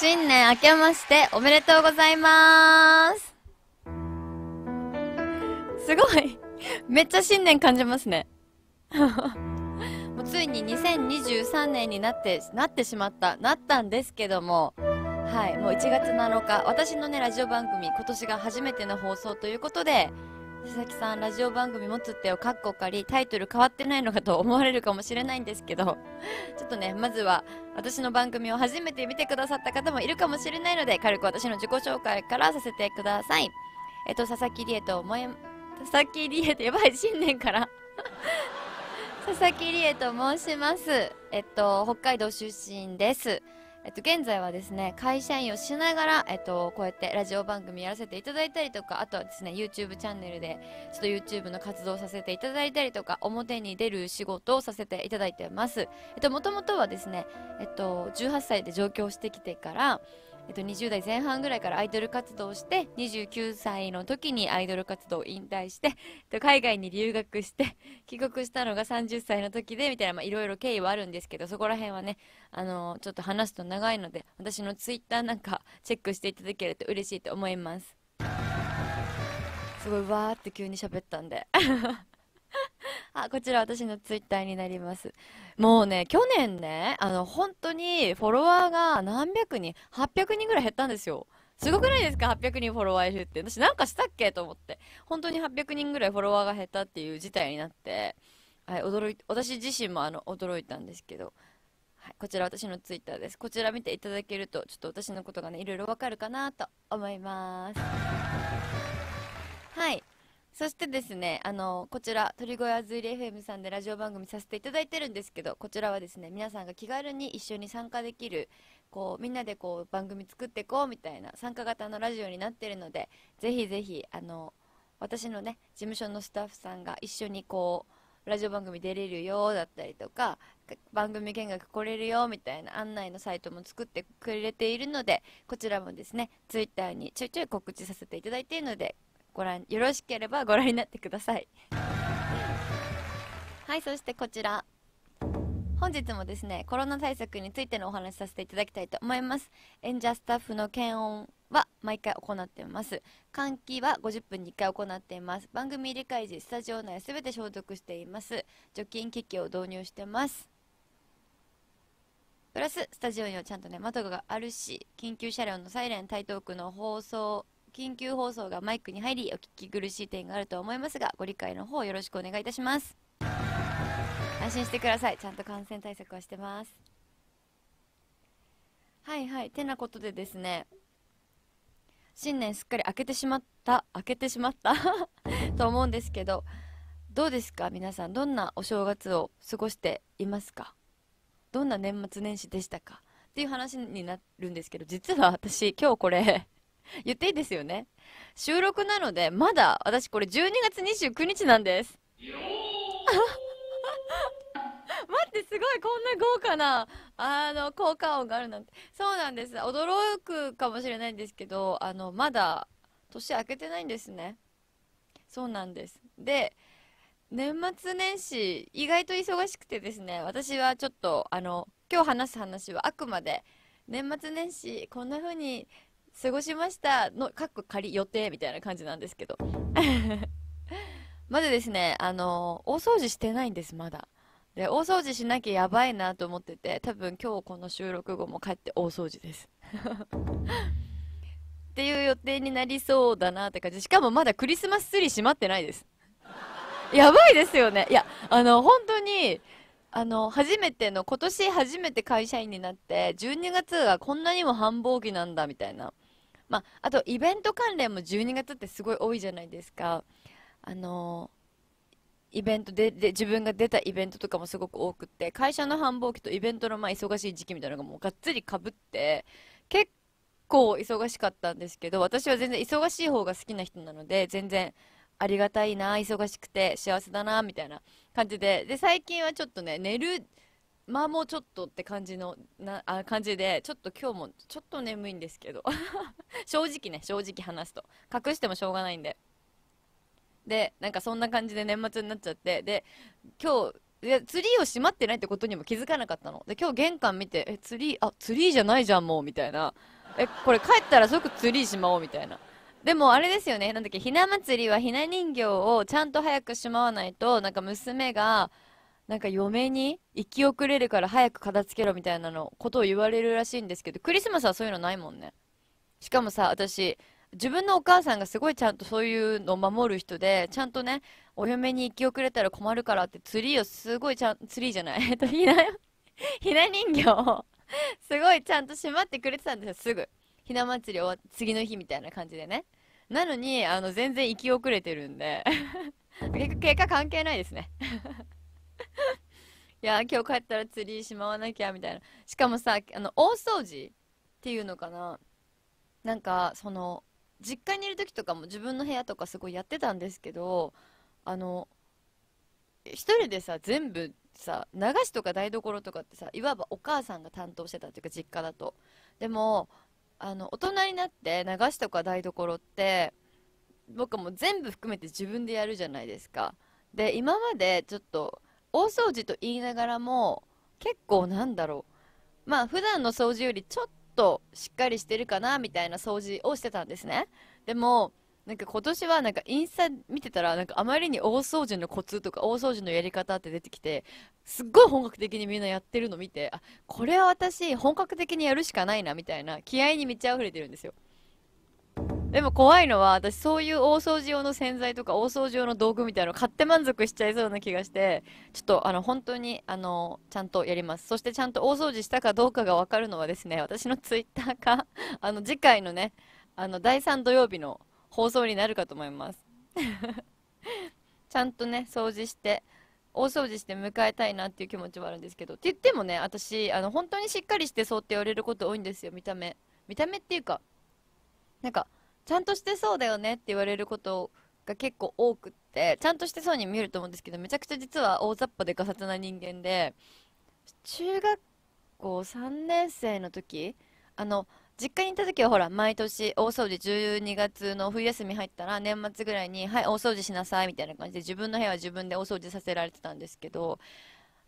新年明けましておめでとうございます。すごい。めっちゃ新年感じますね。もうついに2023年になって、なってしまった、なったんですけども、はい、もう1月7日、私のね、ラジオ番組、今年が初めての放送ということで、佐々木さんラジオ番組持つってをカッコ仮タイトル変わってないのかと思われるかもしれないんですけど ちょっとねまずは私の番組を初めて見てくださった方もいるかもしれないので軽く私の自己紹介からさせてくださいえっと佐々木理恵と思え佐々木理恵ってやばい新年から 佐々木理恵と申しますえっと北海道出身ですえっと、現在はですね、会社員をしながら、えっと、こうやってラジオ番組やらせていただいたりとか、あとはですね、YouTube チャンネルで、ちょっと YouTube の活動させていただいたりとか、表に出る仕事をさせていただいてます。えっと、もともとはですね、えっと、18歳で上京してきてから、えっと、20代前半ぐらいからアイドル活動をして29歳の時にアイドル活動を引退して、えっと、海外に留学して帰国したのが30歳の時でみたいないろいろ経緯はあるんですけどそこら辺はね、あのちょっと話すと長いので私のツイッターなんかチェックしていただけると嬉しいと思います。すごいわーって急に喋ったんであ、こちら私のツイッターになります。もうね、去年ね、あの、本当にフォロワーが何百人、800人ぐらい減ったんですよ。すごくないですか ?800 人フォロワーいるって。私なんかしたっけと思って。本当に800人ぐらいフォロワーが減ったっていう事態になって、はい、驚い、私自身もあの、驚いたんですけど。はい、こちら私のツイッターです。こちら見ていただけると、ちょっと私のことがね、いろいろわかるかなと思います。はい。そしてですね、あの、こちら、鳥越屋ずいり FM さんでラジオ番組させていただいてるんですけど、こちらはですね、皆さんが気軽に一緒に参加できる、こう、みんなでこう、番組作っていこうみたいな参加型のラジオになってるので、ぜひぜひ、あの、私のね、事務所のスタッフさんが一緒にこう、ラジオ番組出れるよだったりとか、番組見学来れるよみたいな案内のサイトも作ってくれているので、こちらもですね、ツイッターにちょいちょい告知させていただいているので、ご覧よろしければご覧になってくださいはいそしてこちら本日もですねコロナ対策についてのお話しさせていただきたいと思います演者スタッフの検温は毎回行っています換気は50分に1回行っています番組入解時スタジオ内すべて消毒しています除菌機器を導入してますプラススタジオにはちゃんとね窓があるし緊急車両のサイレン台東区の放送緊急放送がマイクに入りお聞き苦しい点があると思いますがご理解の方よろしくお願いいたします安心してくださいちゃんと感染対策はしてますはいはいてなことでですね新年すっかり開けてしまった開けてしまった と思うんですけどどうですか皆さんどんなお正月を過ごしていますかどんな年末年始でしたかっていう話になるんですけど実は私今日これ 言っていいですよね収録なのでまだ私これ12月29日なんです 待ってすごいこんな豪華なあの効果音があるなんてそうなんです驚くかもしれないんですけどあのまだ年明けてないんですねそうなんですで年末年始意外と忙しくてですね私はちょっとあの今日話す話はあくまで年末年始こんな風に過ごしましたの、かっこ仮予定みたいな感じなんですけど。まずですね、あの大掃除してないんです、まだ。で、大掃除しなきゃやばいなと思ってて、多分今日この収録後も帰って大掃除です。っていう予定になりそうだなって感じ。しかもまだクリスマスツリー閉まってないです。やばいですよね。いや、あの、本当に、あの、初めての、今年初めて会社員になって、12月がこんなにも繁忙期なんだみたいな。まあ、あとイベント関連も12月ってすごい多いじゃないですか。あのイベントでで自分が出たイベントとかもすごく多くって会社の繁忙期とイベントのまあ忙しい時期みたいなのがもうがっつりかぶって結構忙しかったんですけど私は全然忙しい方が好きな人なので全然ありがたいな忙しくて幸せだなみたいな感じでで最近はちょっとね寝るまあもうちょっとって感じのなあ感じでちょっと今日もちょっと眠いんですけど 正直ね正直話すと隠してもしょうがないんででなんかそんな感じで年末になっちゃってで今日いやツリーを閉まってないってことにも気づかなかったので今日玄関見てえツリーあツリーじゃないじゃんもうみたいなえこれ帰ったら即ツリーしまおうみたいなでもあれですよねなんだっけひな祭りはひな人形をちゃんと早くしまわないとなんか娘がなんか嫁に行き遅れるから早く片付けろみたいなのことを言われるらしいんですけどクリスマスはそういうのないもんねしかもさ私自分のお母さんがすごいちゃんとそういうのを守る人でちゃんとねお嫁に行き遅れたら困るからってツリーをすごいちゃんツリーじゃないえっとひなひな人形をすごいちゃんとしまってくれてたんですよすぐひな祭り終わって次の日みたいな感じでねなのにあの全然行き遅れてるんで 結果関係ないですね いや今日帰ったら釣りしまわなきゃみたいなしかもさあの大掃除っていうのかななんかその実家にいる時とかも自分の部屋とかすごいやってたんですけどあの1人でさ全部さ流しとか台所とかってさいわばお母さんが担当してたっていうか実家だとでもあの大人になって流しとか台所って僕も全部含めて自分でやるじゃないですかで今までちょっと大掃除と言いながらも結構なんだろうまあ普段の掃除よりちょっとしっかりしてるかなみたいな掃除をしてたんですねでもなんか今年はなんかインスタ見てたらなんかあまりに大掃除のコツとか大掃除のやり方って出てきてすっごい本格的にみんなやってるの見てあこれは私本格的にやるしかないなみたいな気合に満ち溢れてるんですよでも怖いのは、私そういう大掃除用の洗剤とか大掃除用の道具みたいなの買って満足しちゃいそうな気がして、ちょっとあの本当にあのちゃんとやります。そしてちゃんと大掃除したかどうかが分かるのはですね、私のツイッターか あの次回のね、あの第3土曜日の放送になるかと思います。ちゃんとね、掃除して、大掃除して迎えたいなっていう気持ちはあるんですけど、って言ってもね、私、あの本当にしっかりしてそうって言われること多いんですよ、見た目。見た目っていうか、なんか、ちゃんとしてそうだよねって言われることが結構多くってちゃんとしてそうに見えると思うんですけどめちゃくちゃ実は大雑把でがさつな人間で中学校3年生の時あの実家にいた時はほら毎年大掃除12月の冬休み入ったら年末ぐらいに「はい大掃除しなさい」みたいな感じで自分の部屋は自分で大掃除させられてたんですけど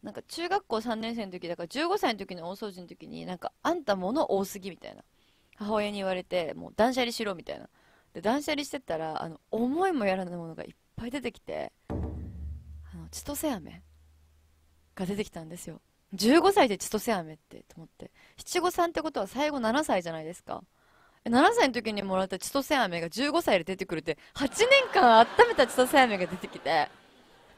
なんか中学校3年生の時だから15歳の時の大掃除の時になんかあんた物多すぎみたいな母親に言われてもう断捨離しろみたいなで断捨離してたらあの思いもやらぬものがいっぱい出てきてあの千歳飴が出てきたんですよ15歳で千歳飴ってと思って七五三ってことは最後7歳じゃないですか7歳の時にもらった千歳飴が15歳で出てくるって8年間温めた千歳飴が出てきて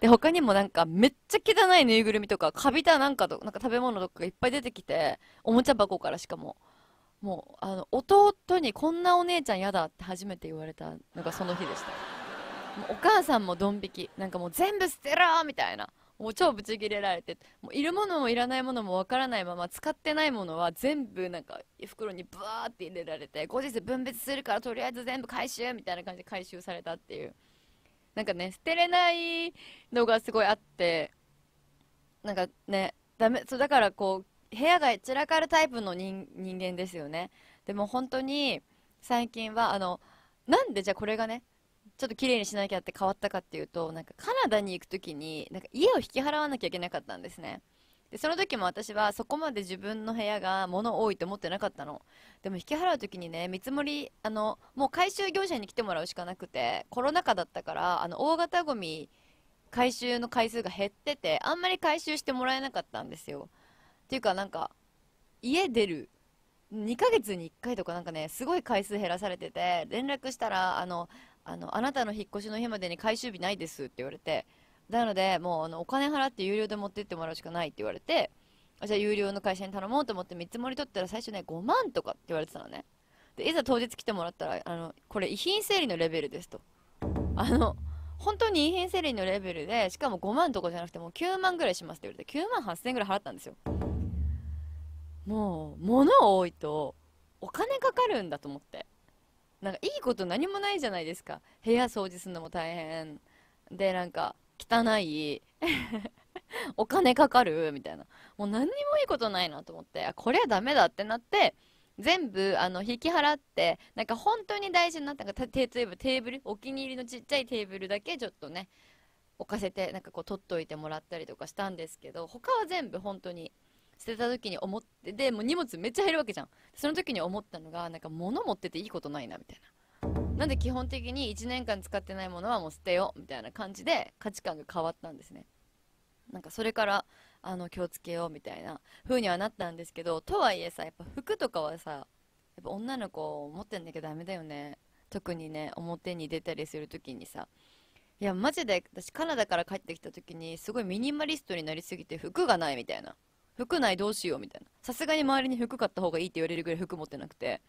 で他にもなんかめっちゃ汚いぬいぐるみとかカビたなんかとなんか食べ物とかがいっぱい出てきておもちゃ箱からしかももうあの弟にこんなお姉ちゃん嫌だって初めて言われたのがその日でしたもうお母さんもドン引きなんかもう全部捨てろみたいなもう超ブチギレられてもういるものもいらないものもわからないまま使ってないものは全部なんか袋にブワーって入れられて後日分別するからとりあえず全部回収みたいな感じで回収されたっていうなんかね捨てれないのがすごいあってなんかねダメそうだからこう部屋が散らかるタイプの人人間ですよねでも本当に最近はあのなんでじゃあこれがねちょっと綺麗にしなきゃって変わったかっていうとなんかカナダに行く時になんか家を引き払わなきゃいけなかったんですねでその時も私はそこまで自分の部屋が物多いと思ってなかったのでも引き払う時にね見積もりあのもう回収業者に来てもらうしかなくてコロナ禍だったからあの大型ごみ回収の回数が減っててあんまり回収してもらえなかったんですよっていうかなんか、家出る。2ヶ月に1回とかなんかね、すごい回数減らされてて、連絡したら、あの、あの、あなたの引っ越しの日までに回収日ないですって言われて、なので、もうあのお金払って有料で持ってってもらうしかないって言われて、じゃあ有料の会社に頼もうと思って見積もり取ったら最初ね、5万とかって言われてたのね。で、いざ当日来てもらったら、あの、これ遺品整理のレベルですと。あの、本当に遺品整理のレベルで、しかも5万とかじゃなくてもう9万ぐらいしますって言われて、9万8000円ぐらい払ったんですよ。もう物多いとお金かかるんだと思ってなんかいいこと何もないじゃないですか部屋掃除するのも大変でなんか汚い お金かかるみたいなもう何にもいいことないなと思ってあこれはダメだってなって全部あの引き払ってなんか本当に大事になったか例えばテーブルお気に入りのちっちゃいテーブルだけちょっとね置かせてなんかこう取っといてもらったりとかしたんですけど他は全部本当に捨てた時に思ってでもう荷物めっちゃ減るわけじゃんその時に思ったのがなんか物持ってていいことないなみたいななんで基本的に1年間使ってないものはもう捨てようみたいな感じで価値観が変わったんですねなんかそれからあの気をつけようみたいな風にはなったんですけどとはいえさやっぱ服とかはさやっぱ女の子持ってんだけどダメだよね特にね表に出たりする時にさいやマジで私カナダから帰ってきた時にすごいミニマリストになりすぎて服がないみたいな服ないどうしようみたいなさすがに周りに服買った方がいいって言われるぐらい服持ってなくて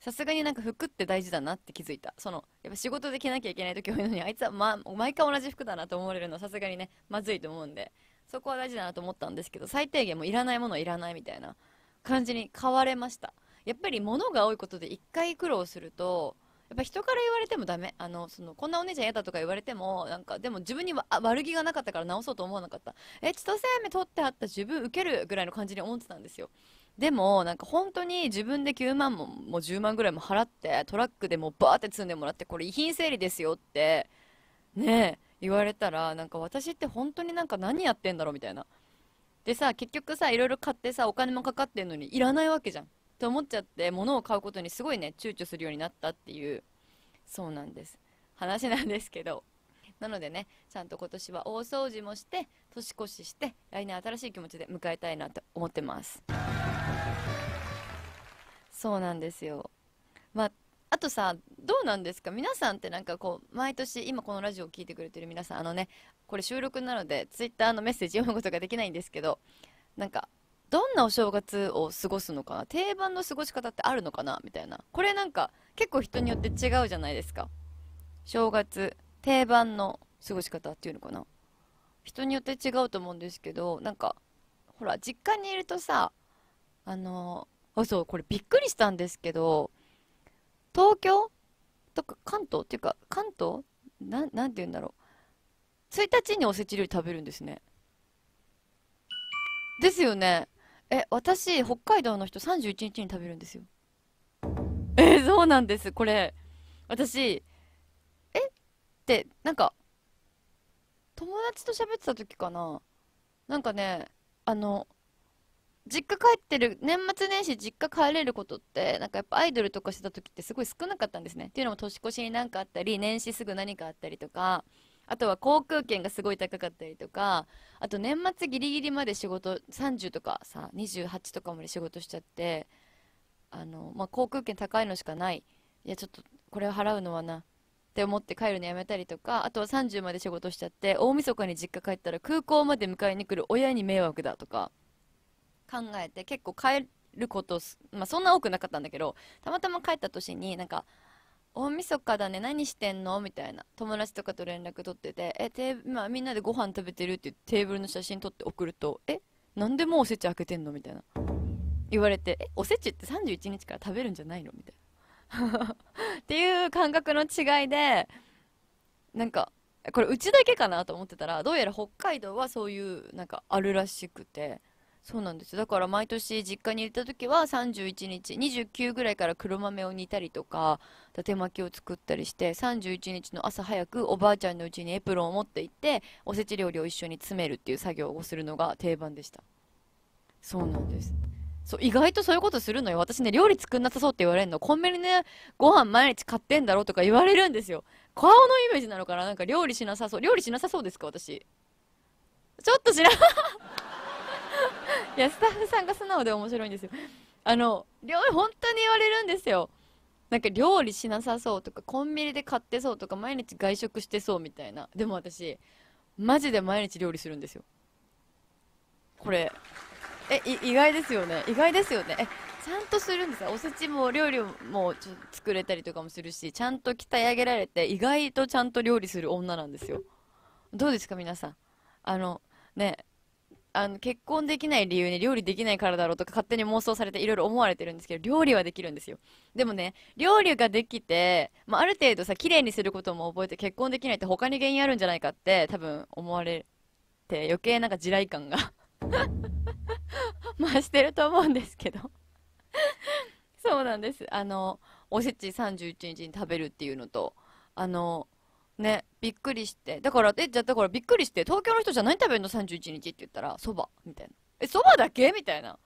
さすがになんか服って大事だなって気づいたそのやっぱ仕事で着なきゃいけない時多いのにあいつは、ま、毎回同じ服だなと思われるのはさすがにねまずいと思うんでそこは大事だなと思ったんですけど最低限もいらないものはいらないみたいな感じに変われましたやっぱり物が多いことで1回苦労するとやっぱ人から言われてもダメあのそのこんなお姉ちゃん嫌だとか言われてもなんかでも自分には悪気がなかったから直そうと思わなかったえ千歳飴取ってはった自分受けるぐらいの感じに思ってたんですよでもなんか本当に自分で9万ももう10万ぐらいも払ってトラックでもうバーって積んでもらってこれ遺品整理ですよってね言われたらなんか私って本当になんか何やってんだろうみたいなでさ結局さいろいろ買ってさお金もかかってんのにいらないわけじゃんと思っちゃって物を買うことにすごいね躊躇するようになったっていうそうなんです話なんですけどなのでねちゃんと今年は大掃除もして年越しして来年新しい気持ちで迎えたいなと思ってますそうなんですよまああとさどうなんですか皆さんってなんかこう毎年今このラジオを聴いてくれてる皆さんあのねこれ収録なのでツイッターのメッセージ読むことができないんですけどなんかどんなお正月を過ごすのかな定番の過ごし方ってあるのかなみたいなこれなんか結構人によって違うじゃないですか正月定番の過ごし方っていうのかな人によって違うと思うんですけどなんかほら実家にいるとさあのあそうこれびっくりしたんですけど東京とか関東っていうか関東ななんて言うんだろう1日におせち料理食べるんですねですよねえ、私、北海道の人31日に食べるんですよ。え、そうなんです。これ、私、えって、なんか、友達と喋ってた時かな。なんかね、あの、実家帰ってる、年末年始実家帰れることって、なんかやっぱアイドルとかしてた時ってすごい少なかったんですね。っていうのも年越しになんかあったり、年始すぐ何かあったりとか、あとは航空券がすごい高かったりとかあと年末ギリギリまで仕事30とかさ28とかまで仕事しちゃってあの、まあ、航空券高いのしかないいやちょっとこれを払うのはなって思って帰るのやめたりとかあとは30まで仕事しちゃって大晦日に実家帰ったら空港まで迎えに来る親に迷惑だとか考えて結構帰ること、まあ、そんな多くなかったんだけどたまたま帰った年になんか大晦日だね、何してんのみたいな。友達とかと連絡取ってて、え、テーまあ、みんなでご飯食べてるってテーブルの写真撮って送ると、え、なんでもうおせち開けてんのみたいな。言われて、え、おせちって31日から食べるんじゃないのみたいな。っていう感覚の違いで、なんか、これうちだけかなと思ってたら、どうやら北海道はそういう、なんかあるらしくて、そうなんですだから毎年実家にいた時は31日29ぐらいから黒豆を煮たりとか手巻きを作ったりして31日の朝早くおばあちゃんのうちにエプロンを持って行っておせち料理を一緒に詰めるっていう作業をするのが定番でしたそうなんですそう意外とそういうことするのよ私ね料理作んなさそうって言われるのコンビニでご飯毎日買ってんだろとか言われるんですよ顔のイメージなのかななんか料理しなさそう料理しなさそうですか私ちょっと知らんいや、スタッフさんが素直で面白いんですよ。あの、料理、本当に言われるんですよ。なんか料理しなさそうとか、コンビニで買ってそうとか、毎日外食してそうみたいな。でも私、マジで毎日料理するんですよ。これ。え、意外ですよね。意外ですよね。え、ちゃんとするんですよ。おせちも料理もちょ作れたりとかもするし、ちゃんと鍛え上げられて、意外とちゃんと料理する女なんですよ。どうですか、皆さん。あの、ね、あの結婚できない理由に料理できないからだろうとか勝手に妄想されていろいろ思われてるんですけど料理はできるんですよでもね料理ができて、まあ、ある程度さ綺麗にすることも覚えて結婚できないって他に原因あるんじゃないかって多分思われて余計なんか地雷感が 増してると思うんですけどそうなんですあのおせち31日に食べるっていうのとあのねびっくりしてだからえじゃあだからびっくりして東京の人じゃ何食べるの31日って言ったらそばみたいなえそばだけみたいな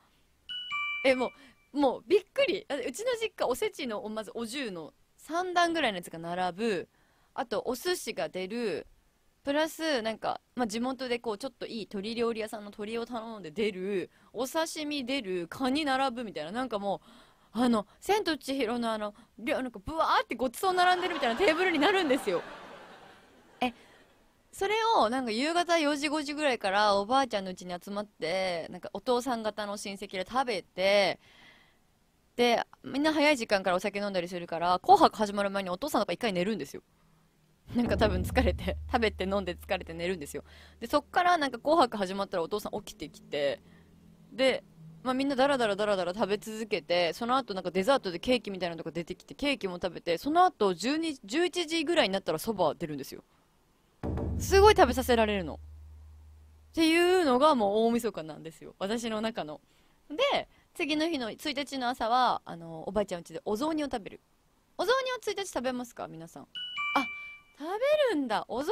えもうもうびっくりうちの実家おせちのまずお重の3段ぐらいのやつが並ぶあとお寿司が出るプラスなんか、まあ、地元でこうちょっといい鶏料理屋さんの鶏を頼んで出るお刺身出るカニ並ぶみたいななんかもうあの「千と千尋の」あのなんかブワーってごちそう並んでるみたいなテーブルになるんですよそれをなんか夕方4時5時ぐらいからおばあちゃんの家に集まってなんかお父さん方の親戚で食べてでみんな早い時間からお酒飲んだりするから「紅白」始まる前にお父さんとか一回寝るんですよなんか多分疲れて 食べて飲んで疲れて寝るんですよでそっからなんか「紅白」始まったらお父さん起きてきてで、まあ、みんなダラダラダラダラ食べ続けてその後なんかデザートでケーキみたいなのとか出てきてケーキも食べてその後十11時ぐらいになったらそば出るんですよすごい食べさせられるの。っていうのがもう大晦日なんですよ。私の中の。で、次の日の1日の朝は、あの、おばあちゃん家でお雑煮を食べる。お雑煮は1日食べますか皆さん。あ、食べるんだ。お雑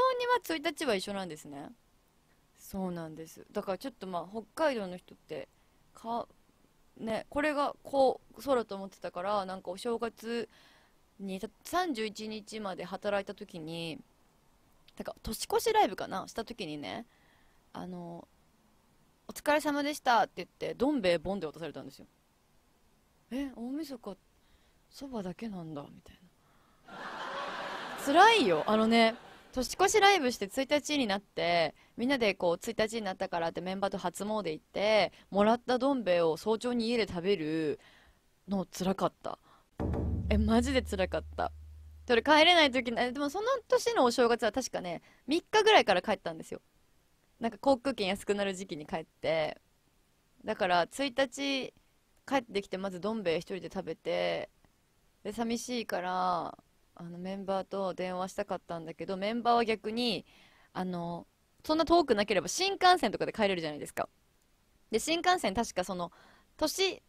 煮は1日は一緒なんですね。そうなんです。だからちょっとまあ、北海道の人って、か、ね、これがこう、空と思ってたから、なんかお正月に、31日まで働いた時に、だから年越しライブかなした時にねあの「お疲れ様でした」って言ってどん兵衛ボンで渡されたんですよえ大晦日そばだけなんだみたいな 辛いよあのね年越しライブして1日になってみんなでこう1日になったからってメンバーと初詣行ってもらったどん兵衛を早朝に家で食べるの辛かったえマジで辛かったそれ帰れない時でもその年のお正月は確かね3日ぐらいから帰ったんですよなんか航空券安くなる時期に帰ってだから1日帰ってきてまずどん兵衛1人で食べてで寂しいからあのメンバーと電話したかったんだけどメンバーは逆にあのそんな遠くなければ新幹線とかで帰れるじゃないですかで新幹線確かその年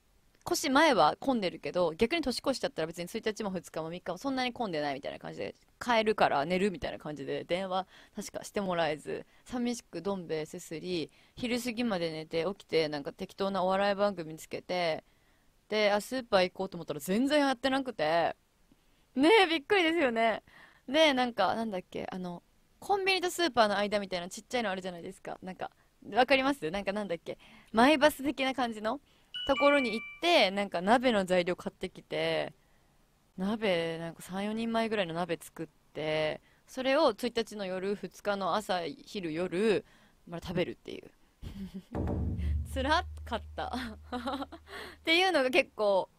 越前は混んでるけど逆に年越しちゃったら別に1日も2日も3日もそんなに混んでないみたいな感じで帰るから寝るみたいな感じで電話確かしてもらえず寂しくどん兵衛すすり昼過ぎまで寝て起きてなんか適当なお笑い番組つけてであスーパー行こうと思ったら全然やってなくてねえびっくりですよねでなんかなんだっけあのコンビニとスーパーの間みたいなちっちゃいのあるじゃないですかなんかわかりますなんかなんだっけマイバス的な感じのところに行ってなんか鍋の材料買ってきて鍋なんか34人前ぐらいの鍋作ってそれを1日の夜2日の朝昼夜、まあ、食べるっていう つらかった っていうのが結構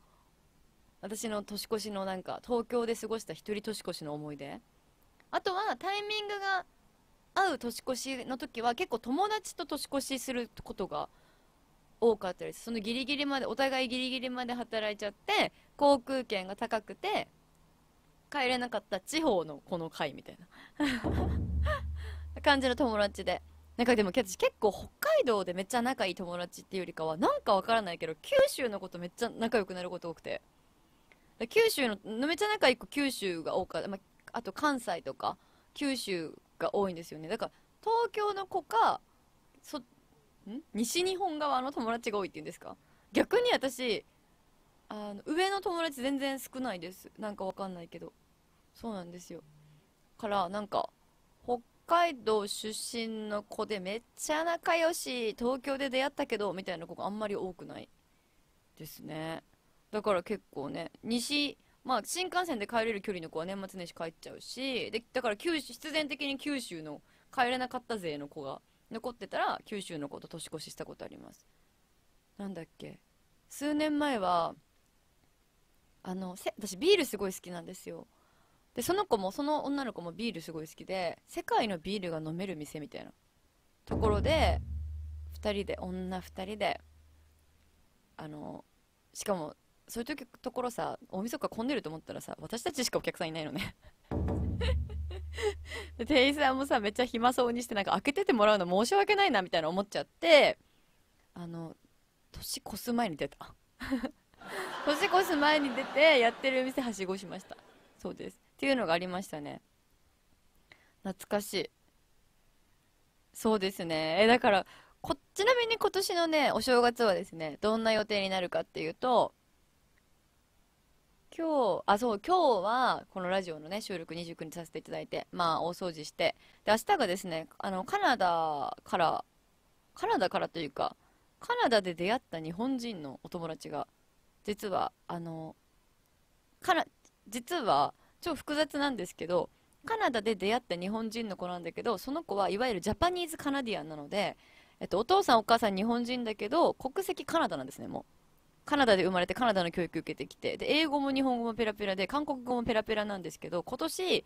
私の年越しのなんか東京で過ごした一人年越しの思い出あとはタイミングが合う年越しの時は結構友達と年越しすることが多かったりそのギリギリまでお互いギリギリまで働いちゃって航空券が高くて帰れなかった地方のこの会みたいな感じの友達でなんかでも私結構北海道でめっちゃ仲いい友達っていうよりかはなんかわからないけど九州のことめっちゃ仲良くなること多くて九州のめっちゃ仲良く九州が多かった、まあ、あと関西とか九州が多いんですよねだから東京の子かそっ西日本側の友達が多いっていうんですか逆に私あの上の友達全然少ないですなんかわかんないけどそうなんですよからなんか北海道出身の子でめっちゃ仲良し東京で出会ったけどみたいな子があんまり多くないですねだから結構ね西まあ新幹線で帰れる距離の子は年末年始帰っちゃうしでだから九州必然的に九州の帰れなかった勢の子が残ってたら九州のこと年越ししたことありますなんだっけ数年前はあの私ビールすごい好きなんですよでその子もその女の子もビールすごい好きで世界のビールが飲める店みたいなところで2人で女2人であのしかもそういうところさ大みそか混んでると思ったらさ私たちしかお客さんいないのね 店員さんもさめっちゃ暇そうにしてなんか開けててもらうの申し訳ないなみたいな思っちゃってあの年越す前に出た 年越す前に出てやってる店はしごしましたそうですっていうのがありましたね懐かしいそうですねえだからこちなみに今年のねお正月はですねどんな予定になるかっていうと今日、あ、そう、今日は、このラジオのね、収録29日させていただいて、まあ、大掃除して、で、明日がですね、あの、カナダから、カナダからというか、カナダで出会った日本人のお友達が、実は、あの、カナ、実は、超複雑なんですけど、カナダで出会った日本人の子なんだけど、その子はいわゆるジャパニーズカナディアンなので、えっと、お父さんお母さん日本人だけど、国籍カナダなんですね、もう。カナダで生まれてカナダの教育受けてきてで英語も日本語もペラペラで韓国語もペラペラなんですけど今年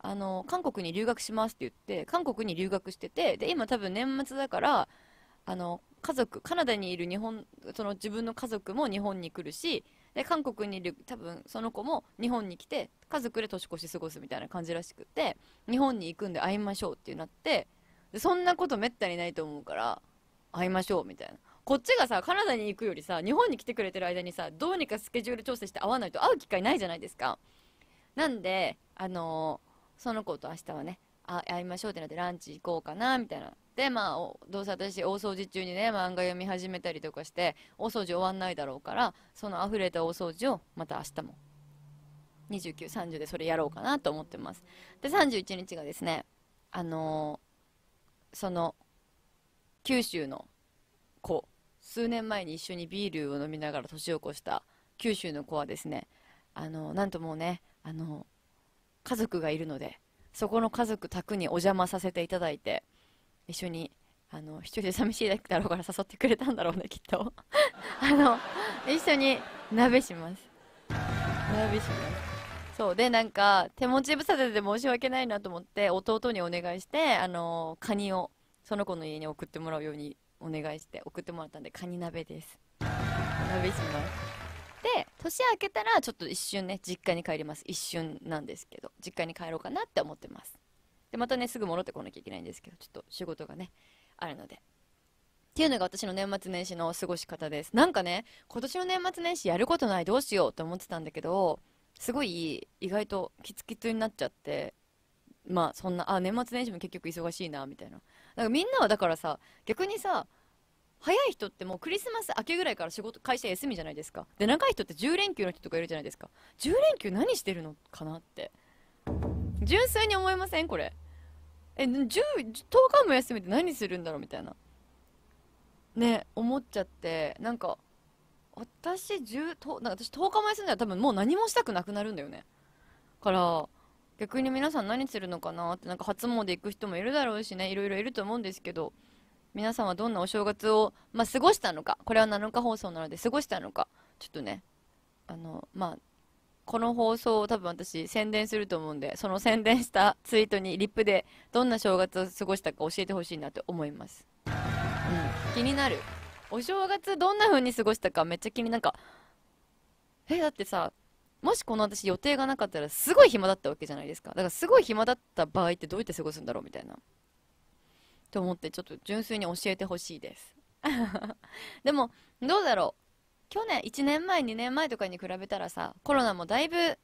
あの韓国に留学しますって言って韓国に留学しててで今多分年末だからあの家族カナダにいる日本その自分の家族も日本に来るしで韓国にいる多分その子も日本に来て家族で年越し過ごすみたいな感じらしくて日本に行くんで会いましょうってなってでそんなことめったにないと思うから会いましょうみたいなこっちがさカナダに行くよりさ日本に来てくれてる間にさどうにかスケジュール調整して会わないと会う機会ないじゃないですかなんであのー、その子と明日はねあ会いましょうってなってランチ行こうかなみたいなでまあどうせ私大掃除中にね漫画読み始めたりとかして大掃除終わんないだろうからその溢れた大掃除をまた明日も2930でそれやろうかなと思ってますで31日がですねあのー、その九州の子数年前に一緒にビールを飲みながら年を越した九州の子はですねあのなんともうねあの家族がいるのでそこの家族宅にお邪魔させていただいて一緒にあの一人で寂しいだろうから誘ってくれたんだろうねきっと あの一緒に鍋します鍋しますそうでなんか手持ち無沙汰で申し訳ないなと思って弟にお願いしてあのカニをその子の家に送ってもらうようにお願いして送ってもらったんでカニ鍋です鍋しますで年明けたらちょっと一瞬ね実家に帰ります一瞬なんですけど実家に帰ろうかなって思ってますでまたねすぐ戻ってこなきゃいけないんですけどちょっと仕事がねあるのでっていうのが私の年末年始の過ごし方ですなんかね今年の年末年始やることないどうしようと思ってたんだけどすごい意外とキツキツになっちゃってまあそんなあ年末年始も結局忙しいなみたいなだからみんなはだからさ逆にさ早い人ってもうクリスマス明けぐらいから仕事会社休みじゃないですかで長い人って10連休の人とかいるじゃないですか10連休何してるのかなって純粋に思いませんこれえ 10, 10日も休って何するんだろうみたいなね思っちゃってなんか私 10, となんか私10日も休んだら多分もう何もしたくなくなるんだよねから逆に皆さん何するのかなってなんか初詣行く人もいるだろうしねいろいろいると思うんですけど皆さんはどんなお正月を、まあ、過ごしたのかこれは7日放送なので過ごしたのかちょっとねあのまあこの放送を多分私宣伝すると思うんでその宣伝したツイートにリップでどんな正月を過ごしたか教えてほしいなと思います、うん、気になるお正月どんな風に過ごしたかめっちゃ気になんかえだってさもしこの私予定がなかったらすごい暇だったわけじゃないですかだからすごい暇だった場合ってどうやって過ごすんだろうみたいなと思ってちょっと純粋に教えてほしいです でもどうだろう去年1年前2年前とかに比べたらさコロナもだいぶ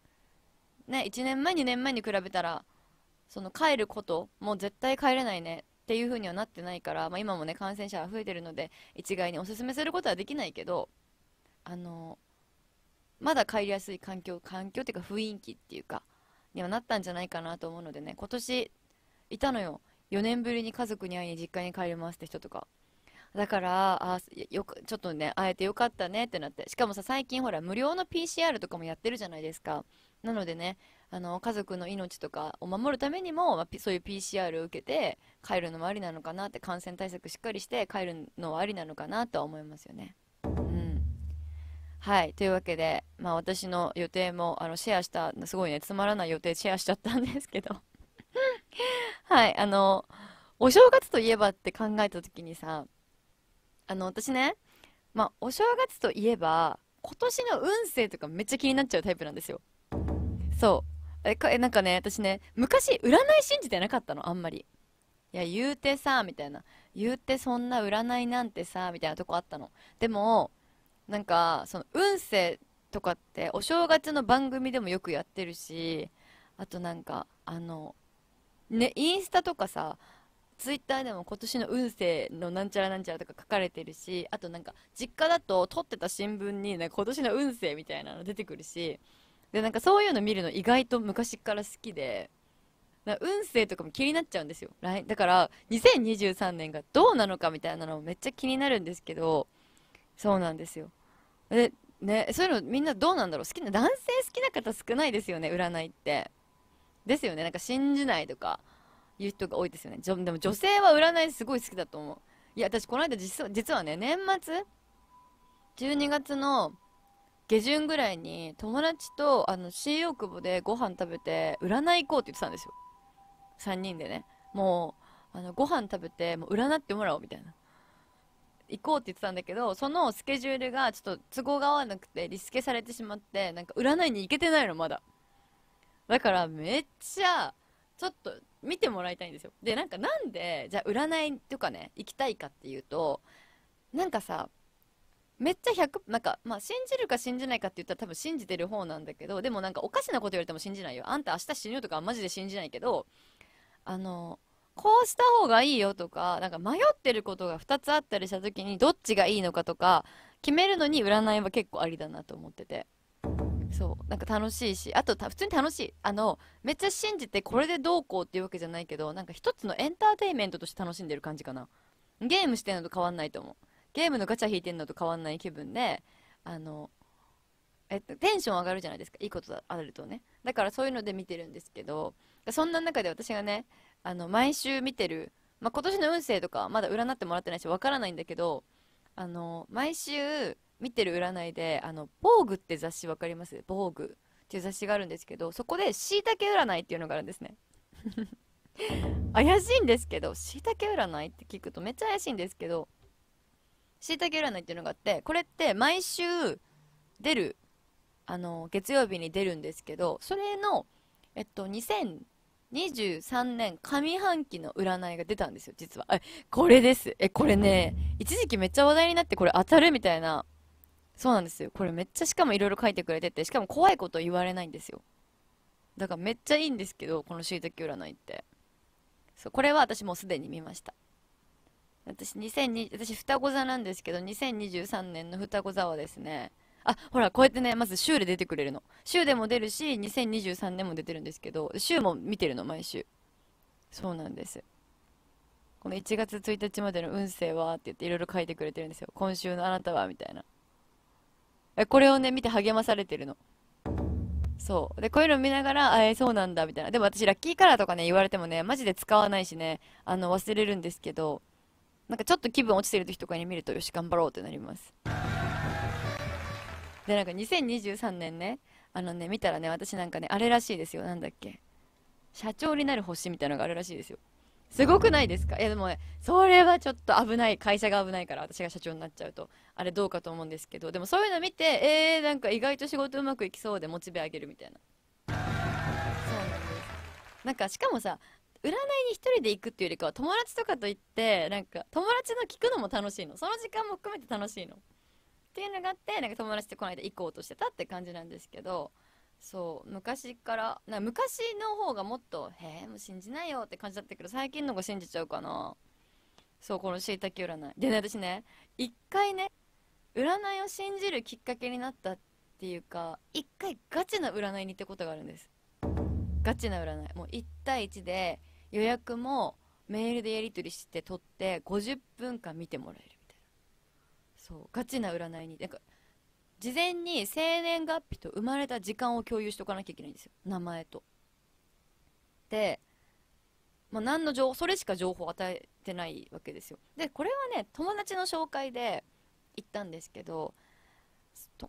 ね1年前2年前に比べたらその帰ることもう絶対帰れないねっていう風にはなってないから、まあ、今もね感染者が増えてるので一概におすすめすることはできないけどあのまだ帰りやすい環境環境っていうか雰囲気っていうかにはなったんじゃないかなと思うのでね今年いたのよ4年ぶりに家族に会いに実家に帰りますって人とかだからあよくちょっとね会えてよかったねってなってしかもさ最近ほら無料の PCR とかもやってるじゃないですかなのでねあの家族の命とかを守るためにも、まあ、そういう PCR を受けて帰るのもありなのかなって感染対策しっかりして帰るのはありなのかなとは思いますよね。うんはい。というわけで、まあ私の予定も、あの、シェアした、すごいね、つまらない予定シェアしちゃったんですけど はい。あの、お正月といえばって考えた時にさ、あの、私ね、まあお正月といえば、今年の運勢とかめっちゃ気になっちゃうタイプなんですよ。そう。え、かえなんかね、私ね、昔占い信じてなかったの、あんまり。いや、言うてさ、みたいな。言うてそんな占いなんてさ、みたいなとこあったの。でも、なんかその運勢とかってお正月の番組でもよくやってるしあとなんかあのねインスタとかさツイッターでも今年の運勢のなんちゃらなんちゃらとか書かれてるしあとなんか実家だと撮ってた新聞に今年の運勢みたいなの出てくるしでなんかそういうの見るの意外と昔から好きで運勢とかも気になっちゃうんですよだから2023年がどうなのかみたいなのめっちゃ気になるんですけどそうなんですよでねそういうのみんなどうなんだろう好きな男性好きな方少ないですよね占いってですよねなんか信じないとかいう人が多いですよねでも女性は占いすごい好きだと思ういや私この間実実はね年末12月の下旬ぐらいに友達とあの新大久保でご飯食べて占い行こうって言ってたんですよ3人でねもうあのご飯食べてもう占ってもらおうみたいな行こうって言ってたんだけどそのスケジュールがちょっと都合が合わなくてリスケされてしまってなんか占いに行けてないのまだだからめっちゃちょっと見てもらいたいんですよでなんかなんでじゃあ占いとかね行きたいかっていうとなんかさめっちゃ100なんかまあ信じるか信じないかって言ったら多分信じてる方なんだけどでもなんかおかしなこと言われても信じないよあんた明日死ぬとかマジで信じないけどあのこうした方がいいよとか、なんか迷ってることが2つあったりした時にどっちがいいのかとか、決めるのに占いは結構ありだなと思ってて。そう。なんか楽しいし、あと普通に楽しい。あの、めっちゃ信じてこれでどうこうっていうわけじゃないけど、なんか一つのエンターテインメントとして楽しんでる感じかな。ゲームしてんのと変わんないと思う。ゲームのガチャ引いてんのと変わんない気分で、あの、えっと、テンション上がるじゃないですか。いいことあるとね。だからそういうので見てるんですけど、そんな中で私がね、あの毎週見てる、まあ、今年の運勢とかまだ占ってもらってないしわからないんだけどあの毎週見てる占いで「あの防具」って雑誌わかります防具っていう雑誌があるんですけどそこで「しいたけ占い」っていうのがあるんですね 怪しいんですけどしいたけ占いって聞くとめっちゃ怪しいんですけどしいたけ占いっていうのがあってこれって毎週出るあの月曜日に出るんですけどそれのえっと2000 2023年上半期の占いが出たんですよ、実は。え、これです。え、これね、一時期めっちゃ話題になってこれ当たるみたいな。そうなんですよ。これめっちゃしかもいろいろ書いてくれてて、しかも怖いこと言われないんですよ。だからめっちゃいいんですけど、このシいたキ占いって。そう、これは私もうすでに見ました。私、2020、私双子座なんですけど、2023年の双子座はですね、あほらこうやってねまず週で出てくれるの週でも出るし2023年も出てるんですけど週も見てるの毎週そうなんですこの1月1日までの運勢はって言っていろいろ書いてくれてるんですよ今週のあなたはみたいなえこれをね見て励まされてるのそうでこういうの見ながらあえそうなんだみたいなでも私ラッキーカラーとかね言われてもねマジで使わないしねあの忘れるんですけどなんかちょっと気分落ちてる時とかに見るとよし頑張ろうってなりますでなんか2023年ねあのね見たらね私なんかねあれらしいですよなんだっけ社長になる星みたいのがあるらしいですよすごくないですかいやでもねそれはちょっと危ない会社が危ないから私が社長になっちゃうとあれどうかと思うんですけどでもそういうの見てえー、なんか意外と仕事うまくいきそうでモチベ上げるみたいなそうなんですなんかしかもさ占いに1人で行くっていうよりかは友達とかと行ってなんか友達の聞くのも楽しいのその時間も含めて楽しいのっていうのがあってなんか友達とこの間行こうとしてたって感じなんですけどそう昔からな昔の方がもっと「へえもう信じないよ」って感じだったけど最近の方が信じちゃうかなそうこのしいたけ占いでね私ね一回ね占いを信じるきっかけになったっていうか一回ガチな占いに行ったことがあるんですガチな占いもう1対1で予約もメールでやり取りして取って50分間見てもらえるそうガチな占いになんか事前に生年月日と生まれた時間を共有しておかなきゃいけないんですよ名前とで、まあ、何の情報それしか情報を与えてないわけですよでこれはね友達の紹介で行ったんですけど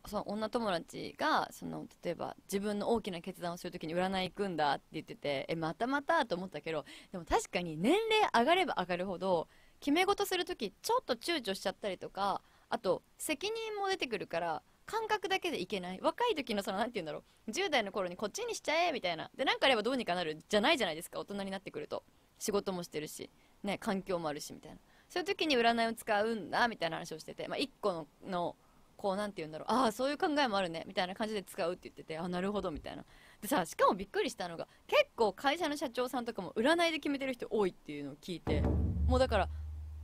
その女友達がその例えば自分の大きな決断をするときに占い行くんだって言っててえまたまたと思ったけどでも確かに年齢上がれば上がるほど決め事するときちょっと躊躇しちゃったりとかあと責任も出てくるから感覚だけでいけない若い時のその何て言うんだろう10代の頃にこっちにしちゃえみたいなで何かあればどうにかなるじゃないじゃないですか大人になってくると仕事もしてるしね環境もあるしみたいなそういう時に占いを使うんだみたいな話をしてて、まあ、1個ののこう何て言うんだろうああそういう考えもあるねみたいな感じで使うって言っててあなるほどみたいなでさしかもびっくりしたのが結構会社の社長さんとかも占いで決めてる人多いっていうのを聞いてもうだから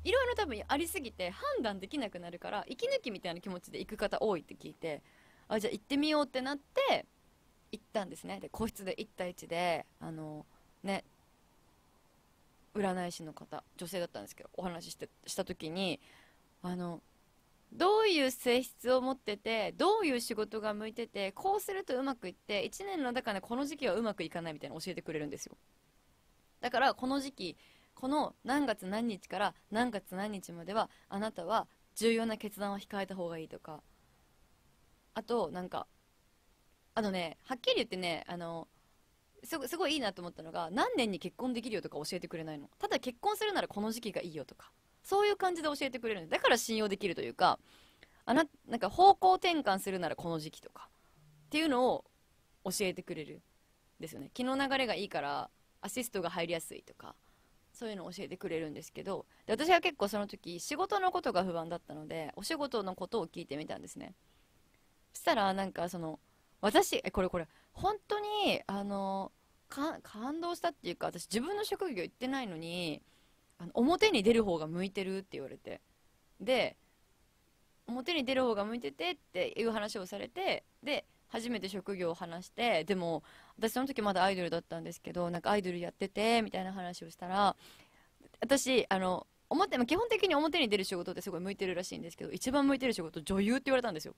いろいろ多分ありすぎて判断できなくなるから息抜きみたいな気持ちで行く方多いって聞いてあじゃあ行ってみようってなって行ったんですねで個室で1対1であのね占い師の方女性だったんですけどお話ししてした時にあのどういう性質を持っててどういう仕事が向いててこうするとうまくいって1年の中でこの時期はうまくいかないみたいな教えてくれるんですよだからこの時期この何月何日から何月何日まではあなたは重要な決断は控えた方がいいとかあとなんかあのねはっきり言ってねあのすごいいいなと思ったのが何年に結婚できるよとか教えてくれないのただ結婚するならこの時期がいいよとかそういう感じで教えてくれるのだから信用できるというかあななんか方向転換するならこの時期とかっていうのを教えてくれるですよね気の流れがいいからアシストが入りやすいとかそういうのを教えてくれるんですけどで私は結構その時仕事のことが不安だったのでお仕事のことを聞いてみたんですねそしたらなんかその私えこれこれ本当にあの感動したっていうか私自分の職業言ってないのにあの表に出る方が向いてるって言われてで表に出る方が向いててっていう話をされてで初めて職業を話してでも私その時まだアイドルだったんですけどなんかアイドルやっててみたいな話をしたら私あの表基本的に表に出る仕事ってすごい向いてるらしいんですけど一番向いてる仕事女優って言われたんですよ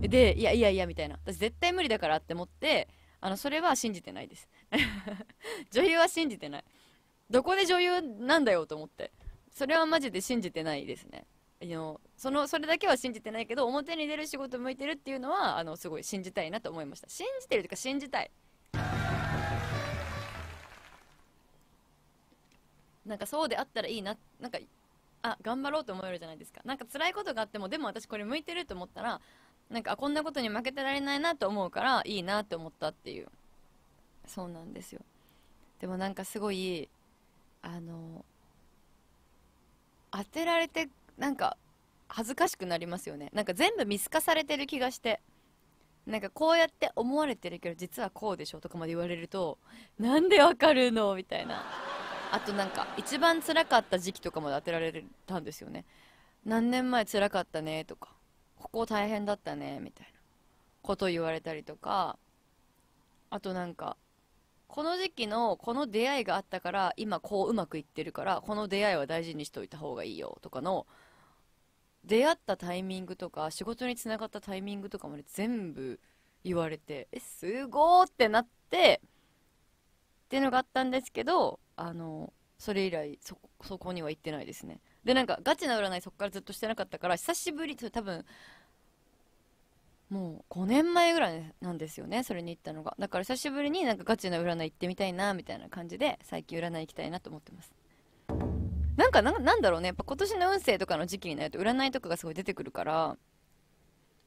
でいやいやいやみたいな私絶対無理だからって思ってあのそれは信じてないです 女優は信じてないどこで女優なんだよと思ってそれはマジで信じてないですねのそのそれだけは信じてないけど表に出る仕事向いてるっていうのはあのすごい信じたいなと思いました信じてるというか信じたいなんかそうであったらいいななんかあ頑張ろうと思えるじゃないですかなんか辛いことがあってもでも私これ向いてると思ったらなんかこんなことに負けてられないなと思うからいいなって思ったっていうそうなんですよでもなんかすごいあの当てられてなんか恥ずかしくなりますよねなんか全部見透かされてる気がしてなんかこうやって思われてるけど実はこうでしょとかまで言われるとなんでわかるのみたいなあとなんか一番辛かった時期とかまで当てられたんですよね何年前辛かったねとかここ大変だったねみたいなこと言われたりとかあとなんかこの時期のこの出会いがあったから今こううまくいってるからこの出会いは大事にしといた方がいいよとかの出会ったタイミングとか仕事につながったタイミングとかまで全部言われてえすごーってなってっていうのがあったんですけどあのそれ以来そそこには行ってないですねでなんかガチな占いそこからずっとしてなかったから久しぶり多分もう5年前ぐらいなんですよねそれに行ったのがだから久しぶりになんかガチな占い行ってみたいなみたいな感じで最近占い行きたいなと思ってますなんかな、なんだろうね、やっぱ今年の運勢とかの時期になると占いとかがすごい出てくるから、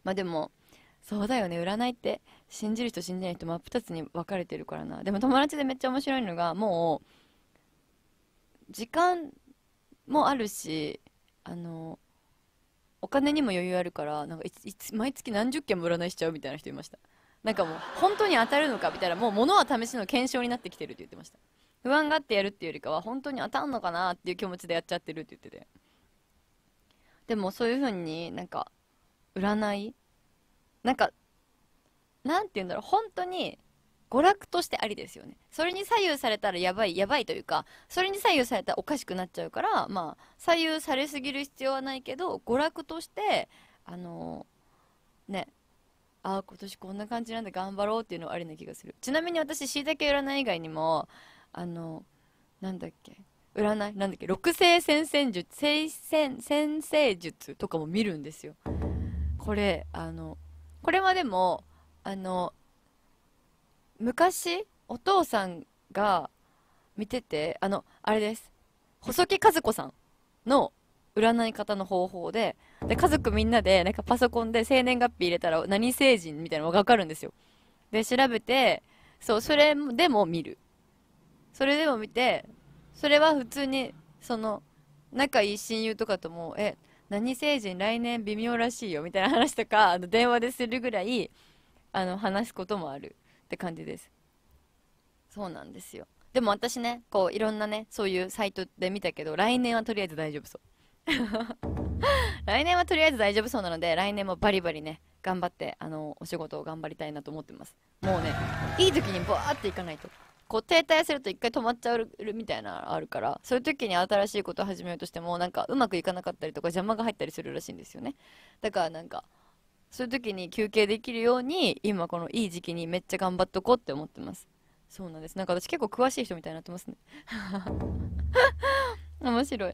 まあでも、そうだよね、占いって信じる人信じない人真っ二つに分かれてるからな。でも友達でめっちゃ面白いのが、もう、時間もあるし、あの、お金にも余裕あるから、なんかいつ、いつ毎月何十件も占いしちゃうみたいな人いました。なんかもう、本当に当たるのかみたいな、もう物は試しの検証になってきてるって言ってました。不安があってやるっていうよりかは本当に当たんのかなっていう気持ちでやっちゃってるって言っててでもそういう風になんか占いなんかなんて言うんだろう本当に娯楽としてありですよねそれに左右されたらやばいやばいというかそれに左右されたらおかしくなっちゃうからまあ左右されすぎる必要はないけど娯楽としてあのー、ねああ今年こんな感じなんで頑張ろうっていうのはありな気がするちなみに私しいたけ占い以外にもあのなんだっけ占いなんだっけ六星先生術星先先生術とかも見るんですよこれあのこれはでもあの昔お父さんが見ててあのあれです細木和子さんの占い方の方法でで家族みんなでなんかパソコンで生年月日入れたら何星人みたいなのが分かるんですよで調べてそうそれでも見るそれでも見てそれは普通にその仲いい親友とかとも「え何星人来年微妙らしいよ」みたいな話とかあの電話でするぐらいあの話すこともあるって感じですそうなんですよでも私ねこういろんなねそういうサイトで見たけど来年はとりあえず大丈夫そう 来年はとりあえず大丈夫そうなので来年もバリバリね頑張ってあのお仕事を頑張りたいなと思ってますもうねいい時にバーっていかないと。こう停滞すると一回止まっちゃうみたいなのあるからそういう時に新しいことを始めようとしてもなんかうまくいかなかったりとか邪魔が入ったりするらしいんですよねだからなんかそういう時に休憩できるように今このいい時期にめっちゃ頑張っとこうって思ってますそうなんですなんか私結構詳しい人みたいになってますね 面白い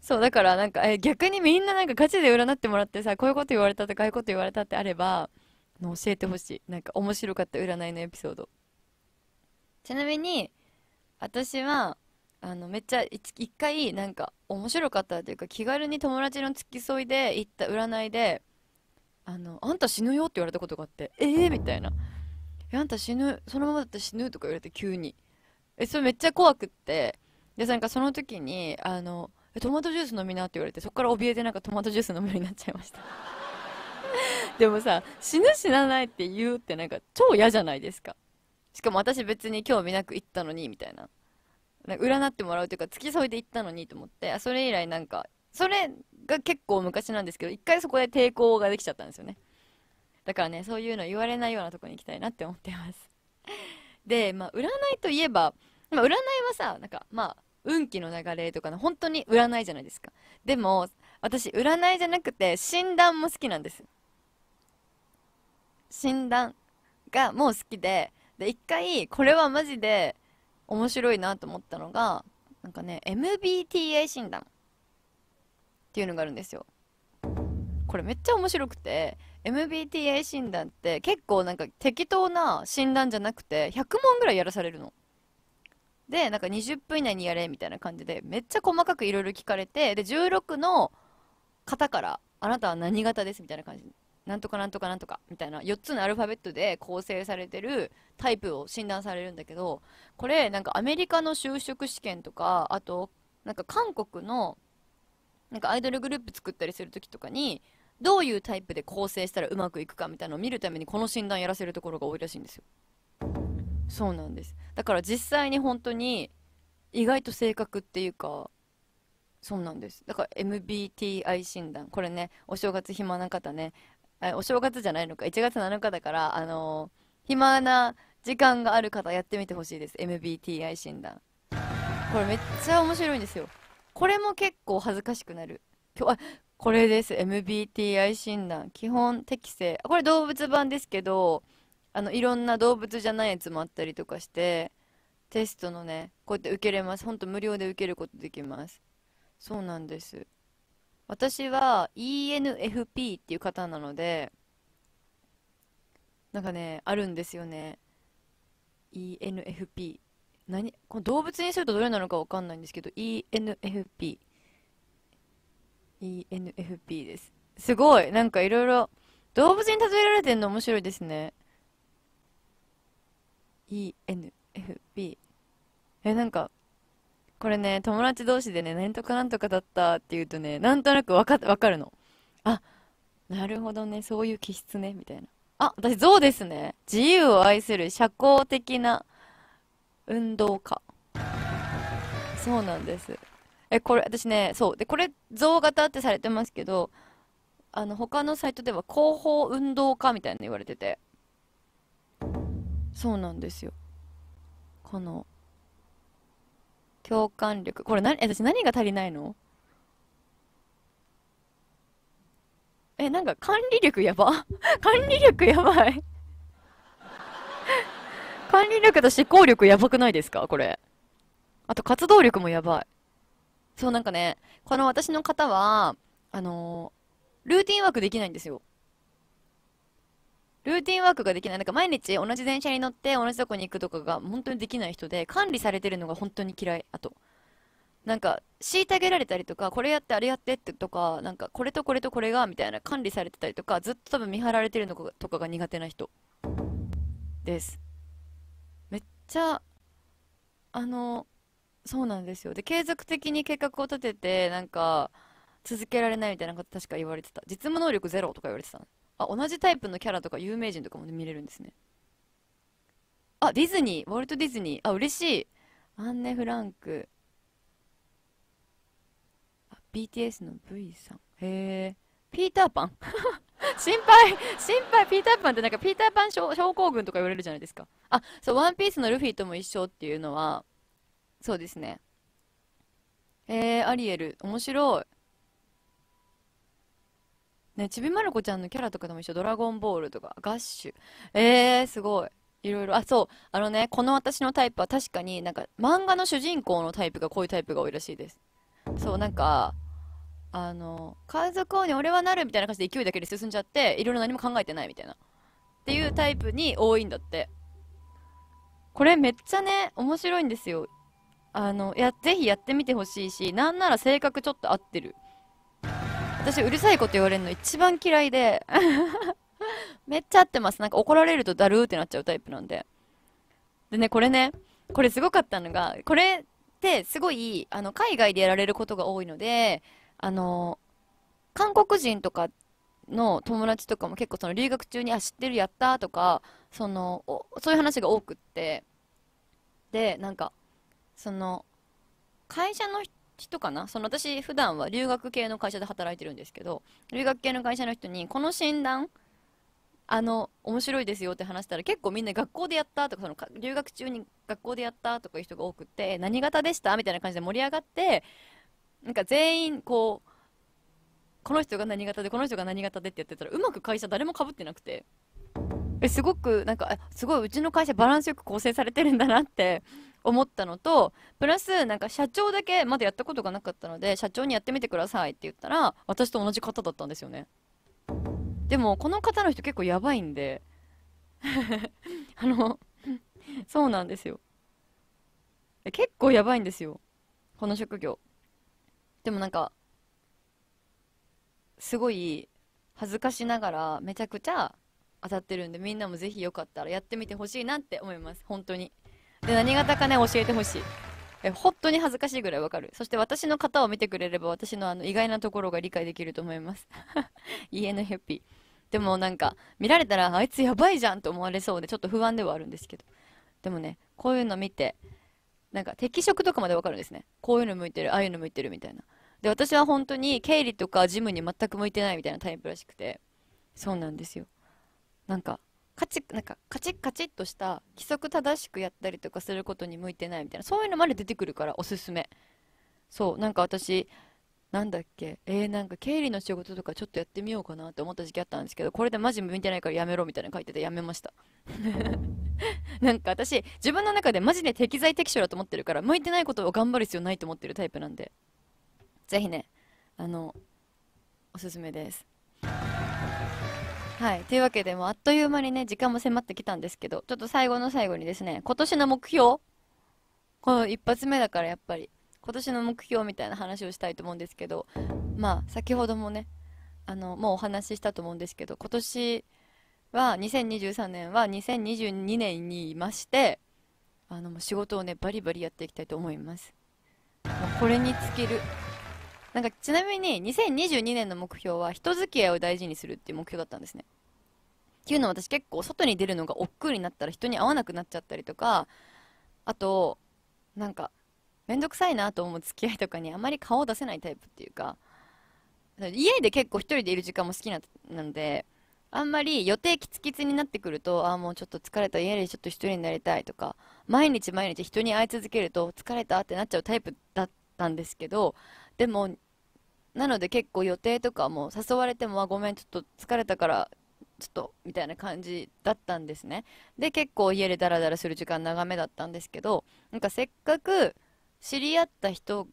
そうだからなんかえ逆にみんななんかガチで占ってもらってさこういうこと言われたとかああいうこと言われたってあれば教えてほしいなんか面白かった占いのエピソードちなみに私はあのめっちゃ一回なんか面白かったというか気軽に友達の付き添いで行った占いで「あのあんた死ぬよ」って言われたことがあって「ええー、みたいな「あんた死ぬそのままだったら死ぬ」とか言われて急にえそれめっちゃ怖くってでなんかその時にあの「トマトジュース飲みな」って言われてそこから怯えてなんかトマトジュース飲むようになっちゃいました でもさ死ぬ死なないって言うってなんか超嫌じゃないですかしかも私別に興味なく行ったのにみたいな占ってもらうというか付き添いで行ったのにと思ってそれ以来なんかそれが結構昔なんですけど一回そこで抵抗ができちゃったんですよねだからねそういうの言われないようなとこに行きたいなって思ってます でまあ占いといえば、まあ、占いはさなんかまあ運気の流れとかの本当に占いじゃないですかでも私占いじゃなくて診断も好きなんです診断がもう好きでで1回これはマジで面白いなと思ったのがなんかね MBTI 診断っていうのがあるんですよこれめっちゃ面白くて MBTI 診断って結構なんか適当な診断じゃなくて100問ぐらいやらされるのでなんか20分以内にやれみたいな感じでめっちゃ細かくいろいろ聞かれてで16の方からあなたは何型ですみたいな感じなんとかなんとかなんとかみたいな4つのアルファベットで構成されてるタイプを診断されるんだけどこれなんかアメリカの就職試験とかあとなんか韓国のなんかアイドルグループ作ったりする時とかにどういうタイプで構成したらうまくいくかみたいなのを見るためにこの診断やらせるところが多いらしいんですよそうなんですだから実際に本当に意外と性格っていうかそうなんですだから MBTI 診断これねお正月暇な方ねお正月じゃないのか1月7日だからあのー、暇な時間がある方やってみてほしいです MBTI 診断これめっちゃ面白いんですよこれも結構恥ずかしくなるあこれです MBTI 診断基本適正これ動物版ですけどあのいろんな動物じゃないやつもあったりとかしてテストのねこうやって受けれますほんと無料で受けることできますそうなんです私は ENFP っていう方なので、なんかね、あるんですよね。ENFP。何この動物にするとどれなのかわかんないんですけど、ENFP。ENFP です。すごいなんかいろいろ、動物に例えられてるの面白いですね。ENFP。え、なんか、これね、友達同士でね、なとかなんとかだったって言うとね、なんとなくわか、かるの。あ、なるほどね、そういう気質ね、みたいな。あ、私象ですね。自由を愛する社交的な運動家。そうなんです。え、これ、私ね、そう。で、これ、象型ってされてますけど、あの、他のサイトでは広報運動家みたいなの言われてて。そうなんですよ。この、共感力。これ何、私何が足りないのえ、なんか管理力やば 管理力やばい 管理力と思考力やばくないですかこれ。あと活動力もやばい。そうなんかね、この私の方は、あのー、ルーティンワークできないんですよ。ルーティンワークができない。なんか毎日同じ電車に乗って同じとこに行くとかが本当にできない人で、管理されてるのが本当に嫌い。あと。なんか、虐げられたりとか、これやってあれやってってとか、なんか、これとこれとこれが、みたいな管理されてたりとか、ずっと多分見張られてるのとかが苦手な人です。めっちゃ、あの、そうなんですよ。で、継続的に計画を立てて、なんか、続けられないみたいなこと確か言われてた。実務能力ゼロとか言われてた。あ同じタイプのキャラとか有名人とかも、見れるんですねあディズニーウォルト・ディズニーあ嬉しいアンネ・フランクあ BTS の V さんへえピーターパン 心配心配ピーターパンってなんかピーターパン症症候群とか言われるじゃないですかあそうワンピースのルフィとも一緒っていうのはそうですねえー、アリエル面白いね、ちびまる子ちゃんのキャラとかでも一緒。ドラゴンボールとか、ガッシュ。えー、すごい。いろいろ。あ、そう。あのね、この私のタイプは確かになんか、漫画の主人公のタイプがこういうタイプが多いらしいです。そう、なんか、あの、海賊王に俺はなるみたいな感じで勢いだけで進んじゃって、いろいろ何も考えてないみたいな。っていうタイプに多いんだって。これめっちゃね、面白いんですよ。あの、いや、ぜひやってみてほしいし、なんなら性格ちょっと合ってる。私うるさいこと言われるの一番嫌いで めっちゃ合ってますなんか怒られるとだるーってなっちゃうタイプなんででねこれねこれすごかったのがこれってすごいあの海外でやられることが多いのであの韓国人とかの友達とかも結構その留学中に「あ知ってるやった」とかそのそういう話が多くってでなんかその会社の人人かなその私普段は留学系の会社で働いてるんですけど留学系の会社の人にこの診断あの面白いですよって話したら結構みんな学校でやったとかその留学中に学校でやったとかいう人が多くて何型でしたみたいな感じで盛り上がってなんか全員こうこの人が何型でこの人が何型でってやってたらうまく会社誰もかぶってなくてえすごくなんかすごいうちの会社バランスよく構成されてるんだなって思ったのとプラスなんか社長だけまだやったことがなかったので社長にやってみてくださいって言ったら私と同じ方だったんですよねでもこの方の人結構やばいんで あのそうなんですよ結構やばいんですよこの職業でもなんかすごい恥ずかしながらめちゃくちゃ当たってるんでみんなもぜひよかったらやってみてほしいなって思います本当にで何型かね教えてほしいえ本当に恥ずかしいぐらいわかるそして私の型を見てくれれば私のあの意外なところが理解できると思います 家のヘッピーでもなんか見られたらあいつやばいじゃんと思われそうでちょっと不安ではあるんですけどでもねこういうの見てなんか適色とかまでわかるんですねこういうの向いてるああいうの向いてるみたいなで私は本当に経理とかジムに全く向いてないみたいなタイプらしくてそうなんですよなんかカチなんかカチッカチッとした規則正しくやったりとかすることに向いてないみたいなそういうのまで出てくるからおすすめそうなんか私なんだっけえー、なんか経理の仕事とかちょっとやってみようかなって思った時期あったんですけどこれでマジ向いてないからやめろみたいな書いててやめました なんか私自分の中でマジで適材適所だと思ってるから向いてないことを頑張る必要ないと思ってるタイプなんでぜひねあのおすすめですはい。というわけで、もあっという間にね、時間も迫ってきたんですけど、ちょっと最後の最後にですね、今年の目標、この一発目だからやっぱり、今年の目標みたいな話をしたいと思うんですけど、まあ、先ほどもね、あの、もうお話ししたと思うんですけど、今年は、2023年は2022年にいまして、あの、もう仕事をね、バリバリやっていきたいと思います。もこれに尽きる。なんかちなみに2022年の目標は人付き合いを大事にするっていう目標だったんですね。っていうのは私結構外に出るのが億劫になったら人に会わなくなっちゃったりとかあとなんか面倒くさいなと思う付き合いとかにあまり顔を出せないタイプっていうか家で結構1人でいる時間も好きなのであんまり予定キツキツになってくるとああもうちょっと疲れた家でちょっと1人になりたいとか毎日毎日人に会い続けると疲れたってなっちゃうタイプだったんですけどでもなので結構予定とかも誘われてもごめんちょっと疲れたからちょっとみたいな感じだったんですねで結構家でダラダラする時間長めだったんですけどなんかせっかく知り合った人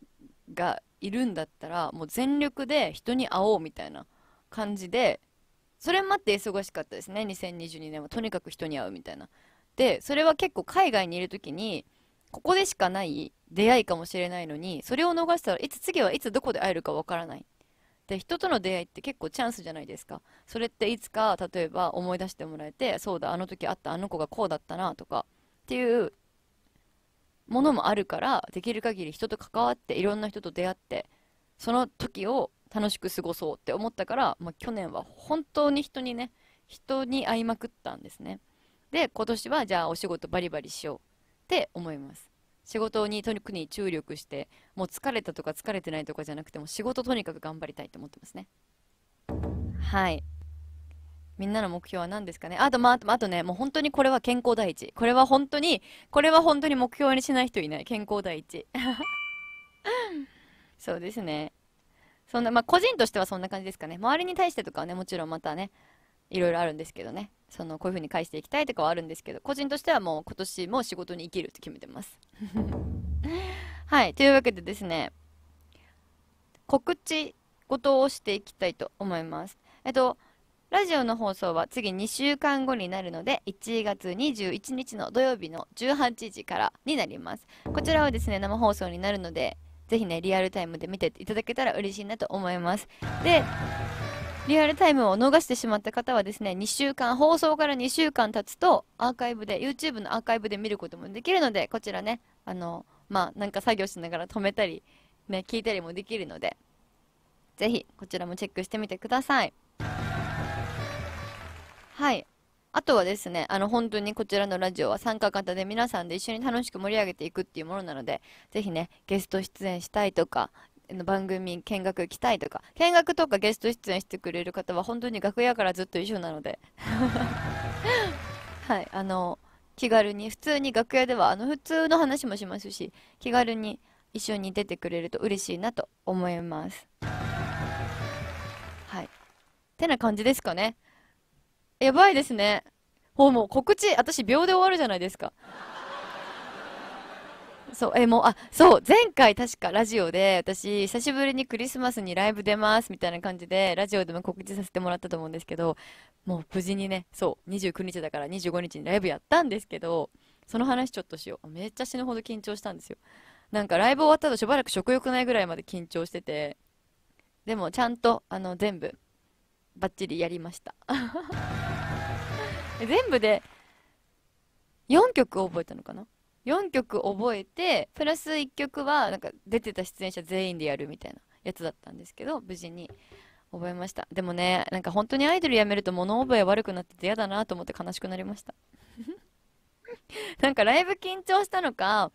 がいるんだったらもう全力で人に会おうみたいな感じでそれ待って忙しかったですね2022年はとにかく人に会うみたいなでそれは結構海外にいる時にここでしかない出会いかもしれないのにそれを逃したらいつ次はいつどこで会えるかわからないで人との出会いって結構チャンスじゃないですかそれっていつか例えば思い出してもらえてそうだあの時あったあの子がこうだったなとかっていうものもあるからできる限り人と関わっていろんな人と出会ってその時を楽しく過ごそうって思ったから、まあ、去年は本当に人にね人に会いまくったんですねで今年はじゃあお仕事バリバリしようって思います仕事に特に注力してもう疲れたとか疲れてないとかじゃなくても仕事とにかく頑張りたいと思ってますねはいみんなの目標は何ですかねあと、まあ、あとね、もう本当にこれは健康第一。これは本当に、これは本当に目標にしない人いない。健康第一。そうですね。そんな、まあ、個人としてはそんな感じですかね。周りに対してとかはね、もちろんまたね、いろいろあるんですけどね。そのこういうふうに返していきたいとかはあるんですけど個人としてはもう今年も仕事に生きるって決めてますはいというわけでですね告知事をしていきたいと思いますえっとラジオの放送は次2週間後になるので1月21日の土曜日の18時からになりますこちらはですね生放送になるのでぜひねリアルタイムで見ていただけたら嬉しいなと思いますでリアルタイムを逃してしまった方はですね、2週間、放送から2週間経つと、アーカイブで、YouTube のアーカイブで見ることもできるので、こちらね、あの、まあ、なんか作業しながら止めたり、ね、聞いたりもできるので、ぜひ、こちらもチェックしてみてください。はい。あとはですね、あの、本当にこちらのラジオは参加型で皆さんで一緒に楽しく盛り上げていくっていうものなので、ぜひね、ゲスト出演したいとか、の番組見学来たいとか見学とかゲスト出演してくれる方は本当に楽屋からずっと一緒なので はいあの気軽に普通に楽屋ではあの普通の話もしますし気軽に一緒に出てくれると嬉しいなと思いますはいてな感じですかねやばいですねほうもう告知私秒で終わるじゃないですかそう、え、もう、あ、そう、前回確かラジオで、私、久しぶりにクリスマスにライブ出ますみたいな感じで、ラジオでも告知させてもらったと思うんですけど、もう無事にね、そう、29日だから25日にライブやったんですけど、その話ちょっとしよう。めっちゃ死ぬほど緊張したんですよ。なんかライブ終わった後しばらく食欲ないぐらいまで緊張してて、でもちゃんと、あの、全部、バッチリやりました。全部で、4曲覚えたのかな4曲覚えてプラス1曲はなんか出てた出演者全員でやるみたいなやつだったんですけど無事に覚えましたでもねなんか本当にアイドルやめると物覚え悪くなってて嫌だなと思って悲しくなりました なんかライブ緊張したのか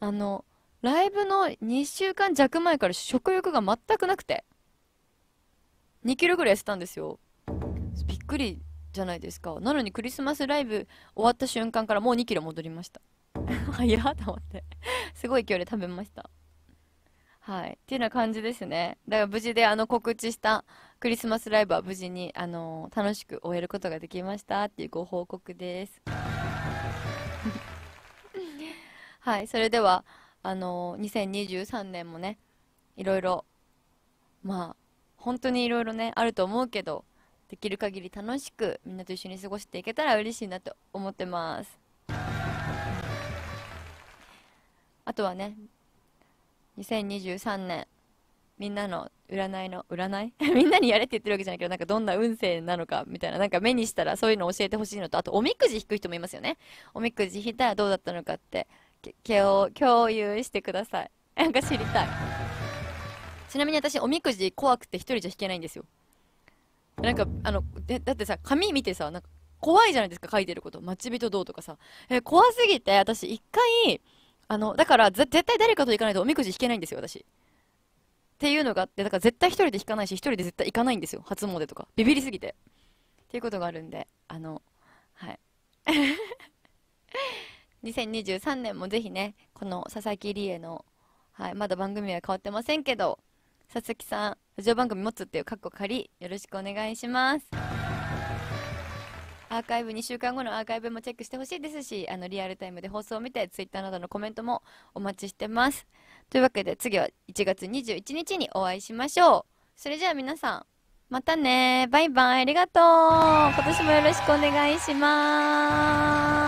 あのライブの2週間弱前から食欲が全くなくて2キロぐらい痩せたんですよびっくりじゃないですかなのにクリスマスライブ終わった瞬間からもう2キロ戻りました早 っと思ってすごい勢いで食べましたはいっていうような感じですねだから無事であの告知したクリスマスライブは無事に、あのー、楽しく終えることができましたっていうご報告です はいそれではあのー、2023年もねいろいろまあ本当にいろいろねあると思うけどできる限り楽しくみんなと一緒に過ごしていけたら嬉しいなと思ってますあとはね2023年みんなの占いの占い みんなにやれって言ってるわけじゃないけどなんかどんな運勢なのかみたいななんか目にしたらそういうの教えてほしいのとあとおみくじ引く人もいますよねおみくじ引いたらどうだったのかってを共有してください なんか知りたいちなみに私おみくじ怖くて一人じゃ引けないんですよなんかあのだってさ紙見てさなんか怖いじゃないですか書いてること待ち人どうとかさえ怖すぎて私一回あの、だから絶対誰かと行かないとおみくじ引けないんですよ、私。っていうのがあって、だから絶対一人で引かないし、一人で絶対行かないんですよ、初詣とか。ビビりすぎて。っていうことがあるんで、あの、はい。2023 年もぜひね、この佐々木理恵の、はい、まだ番組は変わってませんけど、佐々木さん、ラジオ番組持つっていうカッコ仮、よろしくお願いします。アーカイブ2週間後のアーカイブもチェックしてほしいですしあのリアルタイムで放送を見てツイッターなどのコメントもお待ちしてますというわけで次は1月21日にお会いしましょうそれじゃあ皆さんまたねバイバイありがとう今年もよろしくお願いします